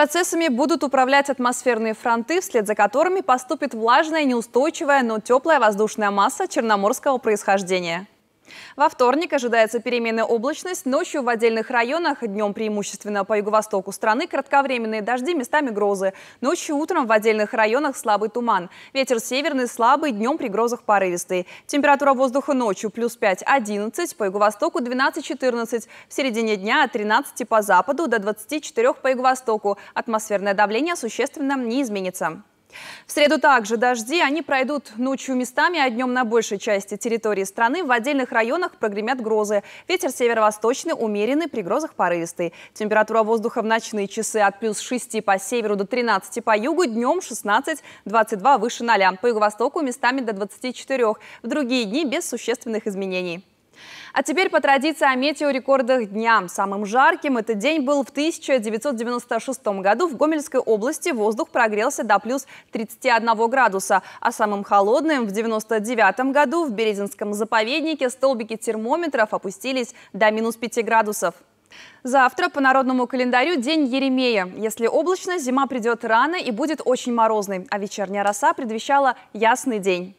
Процессами будут управлять атмосферные фронты, вслед за которыми поступит влажная, неустойчивая, но теплая воздушная масса черноморского происхождения. Во вторник ожидается переменная облачность. Ночью в отдельных районах, днем преимущественно по юго-востоку страны, кратковременные дожди, местами грозы. Ночью утром в отдельных районах слабый туман. Ветер северный слабый, днем при грозах порывистый. Температура воздуха ночью плюс 5-11, по юго-востоку 12-14. В середине дня от 13 по западу до 24 по юго-востоку. Атмосферное давление существенно не изменится. В среду также дожди. Они пройдут ночью местами, а днем на большей части территории страны. В отдельных районах прогремят грозы. Ветер северо-восточный, умеренный, при грозах порывистый. Температура воздуха в ночные часы от плюс 6 по северу до 13 по югу, днем 16-22 выше 0. По юго-востоку местами до 24. В другие дни без существенных изменений. А теперь по традиции о метеорекордах дня. Самым жарким этот день был в 1996 году. В Гомельской области воздух прогрелся до плюс 31 градуса, а самым холодным в 1999 году в Березинском заповеднике столбики термометров опустились до минус 5 градусов. Завтра по народному календарю день Еремея. Если облачно, зима придет рано и будет очень морозной, а вечерняя роса предвещала ясный день.